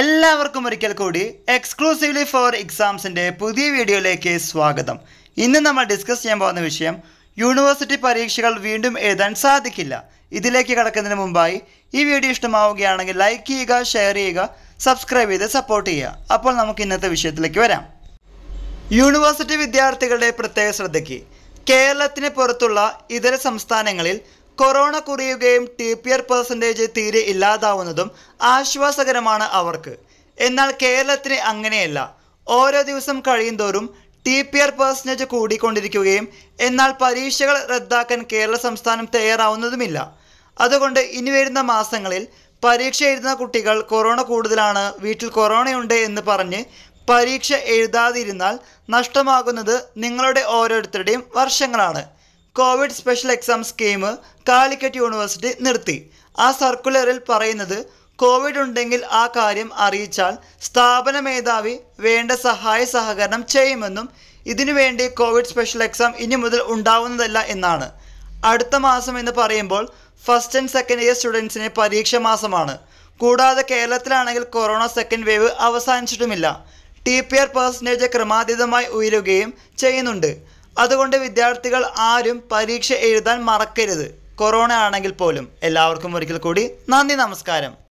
എല്ലാവർക്കും ഒരിക്കൽ കൂടി എക്സ്ക്ലൂസീവ്ലി ഫോർ എക്സാംസിൻ്റെ പുതിയ വീഡിയോയിലേക്ക് സ്വാഗതം ഇന്ന് നമ്മൾ ഡിസ്കസ് ചെയ്യാൻ പോകുന്ന വിഷയം യൂണിവേഴ്സിറ്റി പരീക്ഷകൾ വീണ്ടും എഴുതാൻ സാധിക്കില്ല ഇതിലേക്ക് കടക്കുന്നതിന് മുമ്പായി ഈ വീഡിയോ ഇഷ്ടമാവുകയാണെങ്കിൽ ലൈക്ക് ചെയ്യുക ഷെയർ ചെയ്യുക സബ്സ്ക്രൈബ് ചെയ്ത് സപ്പോർട്ട് ചെയ്യുക അപ്പോൾ നമുക്ക് ഇന്നത്തെ വിഷയത്തിലേക്ക് വരാം യൂണിവേഴ്സിറ്റി വിദ്യാർത്ഥികളുടെ പ്രത്യേക ശ്രദ്ധയ്ക്ക് കേരളത്തിന് പുറത്തുള്ള ഇതര സംസ്ഥാനങ്ങളിൽ കൊറോണ കുറയുകയും ടി പി ആർ പെർസെൻറ്റേജ് തീരെ ഇല്ലാതാവുന്നതും ആശ്വാസകരമാണ് അവർക്ക് എന്നാൽ കേരളത്തിന് അങ്ങനെയല്ല ഓരോ ദിവസം കഴിയുന്തോറും ടി പി ആർ പെർസെൻറ്റേജ് കൂടിക്കൊണ്ടിരിക്കുകയും എന്നാൽ പരീക്ഷകൾ റദ്ദാക്കാൻ കേരള സംസ്ഥാനം തയ്യാറാവുന്നതുമില്ല അതുകൊണ്ട് ഇനി വരുന്ന മാസങ്ങളിൽ പരീക്ഷ എഴുതുന്ന കുട്ടികൾ കൊറോണ കൂടുതലാണ് വീട്ടിൽ കൊറോണയുണ്ട് എന്ന് പറഞ്ഞ് പരീക്ഷ എഴുതാതിരുന്നാൽ നഷ്ടമാകുന്നത് നിങ്ങളുടെ ഓരോരുത്തരുടെയും വർഷങ്ങളാണ് covid special exam scheme Calicut university നിർത്തി ആ സർക്കുലറിൽ പറയുന്നത് കോവിഡ് ഉണ്ടെങ്കിൽ ആ കാര്യം അറിയിച്ചാൽ സ്ഥാപന മേധാവി വേണ്ട സഹായ സഹകരണം ചെയ്യുമെന്നും ഇതിനുവേണ്ടി കോവിഡ് സ്പെഷ്യൽ എക്സാം ഇനി മുതൽ ഉണ്ടാവുന്നതല്ല എന്നാണ് അടുത്ത മാസം എന്ന് പറയുമ്പോൾ ഫസ്റ്റ് ആൻഡ് സെക്കൻഡ് ഇയർ സ്റ്റുഡൻസിന് പരീക്ഷ മാസമാണ് കൂടാതെ കേരളത്തിലാണെങ്കിൽ കൊറോണ സെക്കൻഡ് വേവ് അവസാനിച്ചിട്ടുമില്ല ടി പി ആർ പെർസെൻറ്റേജ് ക്രമാതീതമായി ഉയരുകയും ചെയ്യുന്നുണ്ട് അതുകൊണ്ട് വിദ്യാർത്ഥികൾ ആരും പരീക്ഷ എഴുതാൻ മറക്കരുത് കൊറോണ ആണെങ്കിൽ പോലും എല്ലാവർക്കും ഒരിക്കൽ കൂടി നന്ദി നമസ്കാരം